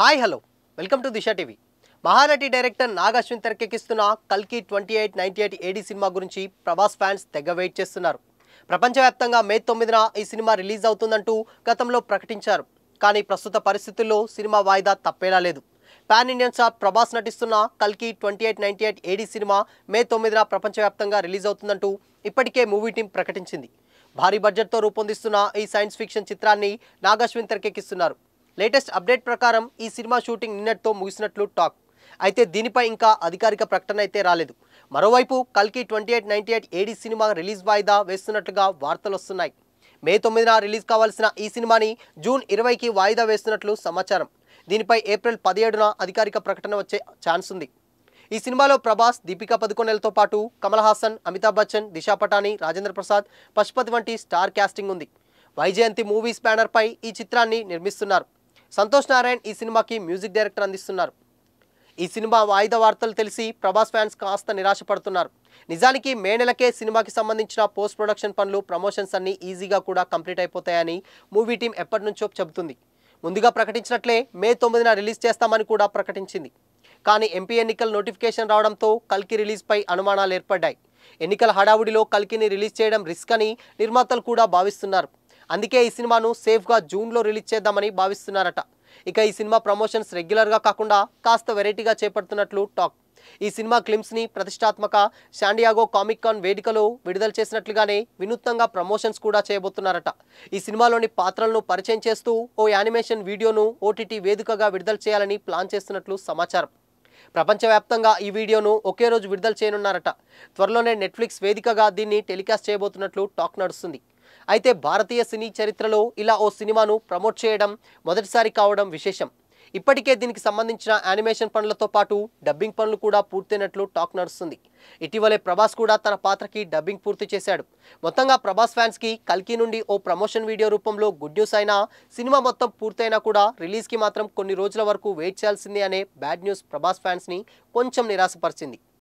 hi hello welcome to Disha TV Mahanati director Nagashwin తెరకెక్కిస్తున్న కల్కి twenty eight ninety eight AD సినిమా గురించి ప్రభాస్ ఫ్యాన్స్ తెగ వెయిట్ చేస్తున్నారు ప్రపంచవ్యాప్తంగా మే తొమ్మిదిన ఈ సినిమా రిలీజ్ అవుతుందంటూ గతంలో ప్రకటించారు కానీ ప్రస్తుత పరిస్థితుల్లో సినిమా వాయిదా తప్పేలా లేదు పాన్ ఇండియన్ స్టార్ ప్రభాస్ నటిస్తున్న కల్కి twenty eight ninety eight AD సినిమా మే తొమ్మిదిన ప్రపంచవ్యాప్తంగా రిలీజ్ అవుతుందంటూ ఇప్పటికే మూవీ టీం ప్రకటించింది భారీ బడ్జెట్తో రూపొందిస్తున్న ఈ సైన్స్ ఫిక్షన్ చిత్రాన్ని నాగశ్విన్ తెరకెక్కిస్తున్నారు లేటెస్ట్ అప్డేట్ ప్రకారం ఈ సినిమా షూటింగ్ నిన్నటితో ముగిసినట్లు టాక్ అయితే దీనిపై ఇంకా అధికారిక ప్రకటన అయితే రాలేదు మరోవైపు కల్కి twenty eight ninety eight AD సినిమా రిలీజ్ వాయిదా వేస్తున్నట్లుగా వార్తలు వస్తున్నాయి మే తొమ్మిదిన రిలీజ్ కావాల్సిన ఈ సినిమాని జూన్ ఇరవైకి వాయిదా వేస్తున్నట్లు సమాచారం దీనిపై ఏప్రిల్ పదిహేడున అధికారిక ప్రకటన వచ్చే ఛాన్స్ ఉంది ఈ సినిమాలో ప్రభాస్ దీపికా పదుకొనెలతో పాటు కమల్ హాసన్ అమితాబ్ బచ్చన్ దిశా పటాని రాజేంద్ర ప్రసాద్ పశుపతి వంటి స్టార్ క్యాస్టింగ్ ఉంది వైజయంతి మూవీస్ బ్యానర్పై ఈ చిత్రాన్ని నిర్మిస్తున్నారు సంతోష్ నారాయణ్ ఈ సినిమాకి మ్యూజిక్ డైరెక్టర్ అందిస్తున్నారు ఈ సినిమా వాయిదా వార్తలు తెలిసి ప్రభాస్ ఫ్యాన్స్ కాస్త నిరాశపడుతున్నారు నిజానికి మే నెలకే సినిమాకి సంబంధించిన పోస్ట్ ప్రొడక్షన్ పనులు ప్రమోషన్స్ అన్నీ ఈజీగా కూడా కంప్లీట్ అయిపోతాయని మూవీ టీం ఎప్పటి నుంచో చెబుతుంది ముందుగా ప్రకటించినట్లే మే తొమ్మిదిన రిలీజ్ చేస్తామని కూడా ప్రకటించింది కానీ ఎంపీ ఎన్నికల నోటిఫికేషన్ రావడంతో కల్కి రిలీజ్పై అనుమానాలు ఏర్పడ్డాయి ఎన్నికల హడావుడిలో కల్కిని రిలీజ్ చేయడం రిస్క్ అని నిర్మాతలు కూడా భావిస్తున్నారు అందుకే ఈ సినిమాను సేఫ్గా జూన్లో రిలీజ్ చేద్దామని భావిస్తున్నారట ఇక ఈ సినిమా ప్రమోషన్స్ రెగ్యులర్గా కాకుండా కాస్త వెరైటీగా చేపడుతున్నట్లు టాక్ ఈ సినిమా క్లిమ్స్ని ప్రతిష్టాత్మక శాండియాగో కామిక్ కాన్ వేడుకలో విడుదల చేసినట్లుగానే వినూత్నంగా ప్రమోషన్స్ కూడా చేయబోతున్నారట ఈ సినిమాలోని పాత్రలను పరిచయం చేస్తూ ఓ యానిమేషన్ వీడియోను ఓటీటీ వేదికగా విడుదల చేయాలని ప్లాన్ చేస్తున్నట్లు సమాచారం ప్రపంచవ్యాప్తంగా ఈ వీడియోను ఒకే రోజు విడుదల చేయనున్నారట త్వరలోనే నెట్ఫ్లిక్స్ వేదికగా దీన్ని టెలికాస్ట్ చేయబోతున్నట్లు టాక్ నడుస్తుంది అయితే భారతీయ సినీ చరిత్రలో ఇలా ఓ సినిమాను ప్రమోట్ చేయడం మొదటిసారి కావడం విశేషం ఇప్పటికే దీనికి సంబంధించిన యానిమేషన్ పనులతో పాటు డబ్బింగ్ పనులు కూడా పూర్తయినట్లు టాక్ నడుస్తుంది ఇటీవలే ప్రభాస్ కూడా తన పాత్రకి డబ్బింగ్ పూర్తి చేశాడు మొత్తంగా ప్రభాస్ ఫ్యాన్స్కి కల్కి నుండి ఓ ప్రమోషన్ వీడియో రూపంలో గుడ్ న్యూస్ అయినా సినిమా మొత్తం పూర్తయినా కూడా రిలీజ్కి మాత్రం కొన్ని రోజుల వరకు వెయిట్ చేయాల్సిందే అనే బ్యాడ్ న్యూస్ ప్రభాస్ ఫ్యాన్స్ని కొంచెం నిరాశపరిచింది